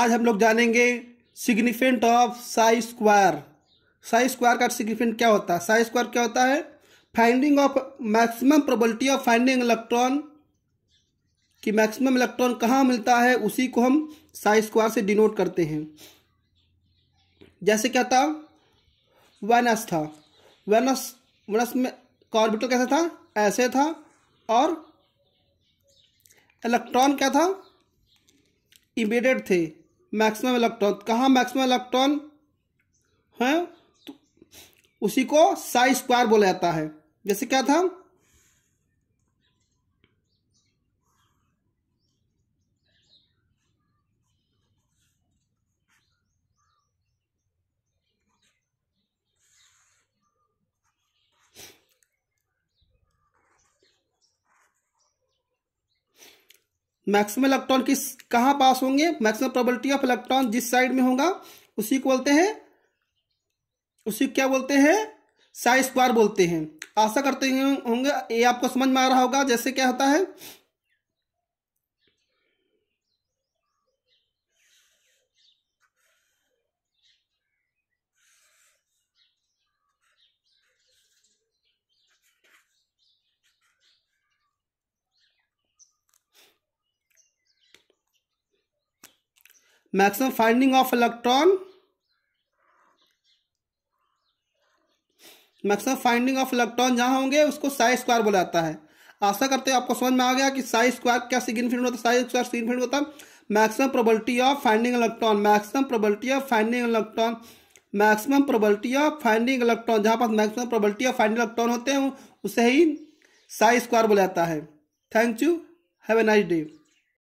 आज हम लोग जानेंगे significant of psi square psi square का सिग्निफिकेंट क्या होता है साई स्क्वायर क्या होता है finding of maximum probability of finding electron कि मैक्सिमम इलेक्ट्रॉन कहाँ मिलता है उसी को हम साई स्क्वायर से डिनोट करते हैं जैसे क्या था वेनस था वेनस वेनस में कॉर्बिटल कैसा था ऐसे था और इलेक्ट्रॉन क्या था इमिडेट थे मैक्सिमम इलेक्ट्रॉन कहाँ मैक्सिमम इलेक्ट्रॉन है तो उसी को साई स्क्वायर बोला जाता है जैसे क्या था मैक्सिमम इलेक्ट्रॉन किस कहाँ पास होंगे मैक्सिमम प्रोबेबिलिटी ऑफ इलेक्ट्रॉन जिस साइड में होगा उसी को बोलते हैं उसी क्या बोलते हैं साई स्क्वायर बोलते हैं आशा करते होंगे ये आपको समझ में आ रहा होगा जैसे क्या होता है maximum finding of electron maximum finding of electron जहां होंगे उसको साई स्क्वायर बोला जाता है आशा करते हो आपको समझ में आ गया कि साई स्क्वायर क्या सिग्निफिकेंट होता है साइज स्क्वायर सिग्निफिकेंट होता है maximum probability of finding electron maximum probability of finding electron maximum probability of finding electron जहां पर maximum probability of finding electron होते हैं उसे ही साई स्क्वायर बोला जाता है thank you have a nice day